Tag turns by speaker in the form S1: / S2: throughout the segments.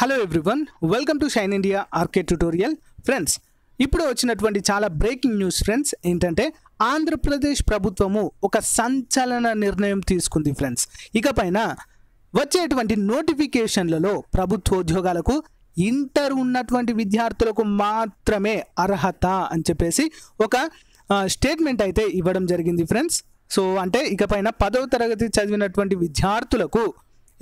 S1: hello everyone welcome to Shine India RK Tutorial friends ఇప్పుడు వచ్చినటువంటి చాలా బ్రేకింగ్ న్యూస్ ఫ్రెండ్స్ ఏంటంటే ఆంధ్రప్రదేశ్ ప్రభుత్వము ఒక సంచలన నిర్ణయం తీసుకుంది ఫ్రెండ్స్ ఇకపైన వచ్చేటువంటి నోటిఫికేషన్లలో ప్రభుత్వోద్యోగాలకు ఇంటర్ ఉన్నటువంటి విద్యార్థులకు మాత్రమే అర్హత అని చెప్పేసి ఒక స్టేట్మెంట్ అయితే ఇవ్వడం జరిగింది ఫ్రెండ్స్ సో అంటే ఇకపైన పదవ తరగతి చదివినటువంటి విద్యార్థులకు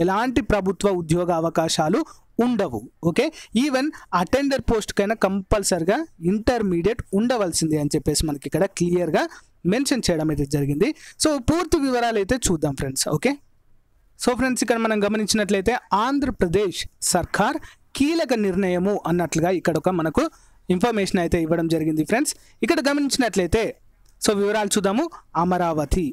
S1: ఎలాంటి ప్రభుత్వ ఉద్యోగ అవకాశాలు ఉండవు ఓకే ఈవెన్ అటెండర్ పోస్ట్కైనా కంపల్సరిగా ఇంటర్మీడియట్ ఉండవలసింది అని చెప్పేసి మనకి ఇక్కడ క్లియర్గా మెన్షన్ చేయడం అయితే జరిగింది సో పూర్తి వివరాలు అయితే చూద్దాం ఫ్రెండ్స్ ఓకే సో ఫ్రెండ్స్ ఇక్కడ మనం గమనించినట్లయితే ఆంధ్రప్రదేశ్ సర్కార్ కీలక నిర్ణయము అన్నట్లుగా ఇక్కడ ఒక మనకు ఇన్ఫర్మేషన్ అయితే ఇవ్వడం జరిగింది ఫ్రెండ్స్ ఇక్కడ గమనించినట్లయితే సో వివరాలు చూద్దాము అమరావతి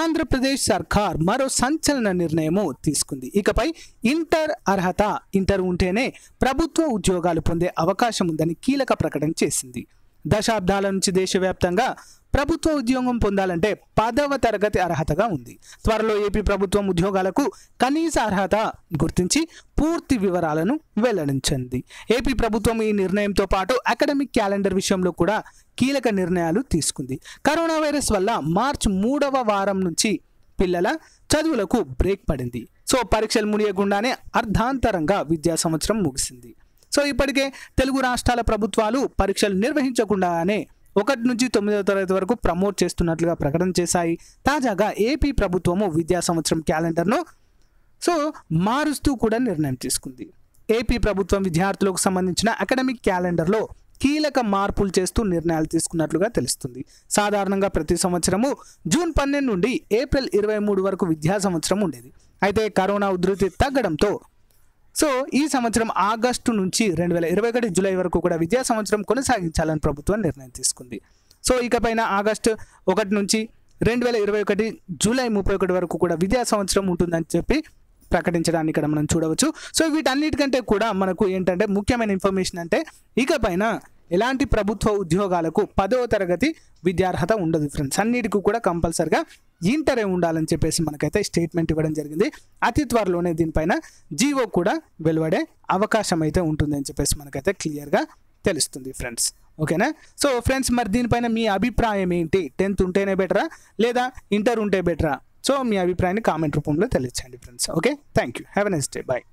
S1: ఆంధ్రప్రదేశ్ సర్కార్ మరో సంచలన నిర్ణయము తీసుకుంది ఇకపై ఇంటర్ అర్హత ఇంటర్ ఉంటేనే ప్రభుత్వ ఉద్యోగాలు పొందే అవకాశం ఉందని కీలక ప్రకటన చేసింది దశాబ్దాల నుంచి దేశవ్యాప్తంగా ప్రభుత్వ ఉద్యోగం పొందాలంటే పదవ తరగతి అర్హతగా ఉంది త్వరలో ఏపీ ప్రభుత్వం ఉద్యోగాలకు కనీస అర్హత గుర్తించి పూర్తి వివరాలను వెల్లడించింది ఏపీ ప్రభుత్వం ఈ నిర్ణయంతో పాటు అకాడమిక్ క్యాలెండర్ విషయంలో కూడా కీలక నిర్ణయాలు తీసుకుంది కరోనా వైరస్ వల్ల మార్చ్ మూడవ వారం నుంచి పిల్లల చదువులకు బ్రేక్ పడింది సో పరీక్షలు మునియకుండానే అర్ధాంతరంగా విద్యా సంవత్సరం ముగిసింది సో ఇప్పటికే తెలుగు రాష్ట్రాల ప్రభుత్వాలు పరీక్షలు నిర్వహించకుండానే ఒకటి నుంచి తొమ్మిదవ తరగతి వరకు ప్రమోట్ చేస్తున్నట్లుగా ప్రకటన చేశాయి తాజాగా ఏపీ ప్రభుత్వము విద్యా సంవత్సరం క్యాలెండర్ను సో మారుస్తూ కూడా నిర్ణయం తీసుకుంది ఏపీ ప్రభుత్వం విద్యార్థులకు సంబంధించిన అకాడమిక్ క్యాలెండర్లో కీలక మార్పులు చేస్తూ నిర్ణయాలు తీసుకున్నట్లుగా తెలుస్తుంది సాధారణంగా ప్రతి సంవత్సరము జూన్ పన్నెండు నుండి ఏప్రిల్ ఇరవై మూడు వరకు విద్యా సంవత్సరం ఉండేది అయితే కరోనా ఉధృతి తగ్గడంతో సో ఈ సంవత్సరం ఆగస్టు నుంచి రెండు వేల ఇరవై ఒకటి జూలై వరకు కూడా విద్యా సంవత్సరం కొనసాగించాలని ప్రభుత్వం నిర్ణయం తీసుకుంది సో ఇకపైన ఆగస్టు ఒకటి నుంచి రెండు వేల ఇరవై ఒకటి జూలై ముప్పై ఒకటి వరకు కూడా విద్యా సంవత్సరం ఉంటుందని చెప్పి ప్రకటించడాన్ని ఇక్కడ మనం చూడవచ్చు సో వీటన్నిటికంటే కూడా మనకు ఏంటంటే ముఖ్యమైన ఇన్ఫర్మేషన్ అంటే ఇకపైన ఎలాంటి ప్రభుత్వ ఉద్యోగాలకు పదవ తరగతి విద్యార్హత ఉండదు ఫ్రెండ్స్ అన్నిటికీ కూడా కంపల్సరిగా ఇంటరే ఉండాలని చెప్పేసి మనకైతే స్టేట్మెంట్ ఇవ్వడం జరిగింది అతి త్వరలోనే దీనిపైన జీవో కూడా వెలువడే అవకాశం అయితే ఉంటుంది అని చెప్పేసి మనకైతే క్లియర్గా తెలుస్తుంది ఫ్రెండ్స్ ఓకేనా సో ఫ్రెండ్స్ మరి దీనిపైన మీ అభిప్రాయం ఏంటి టెన్త్ ఉంటేనే బెటరా లేదా ఇంటర్ ఉంటే బెటరా సో మీ అభిప్రాయాన్ని కామెంట్ రూపంలో తెలియచండి friends okay thank you have a next day bye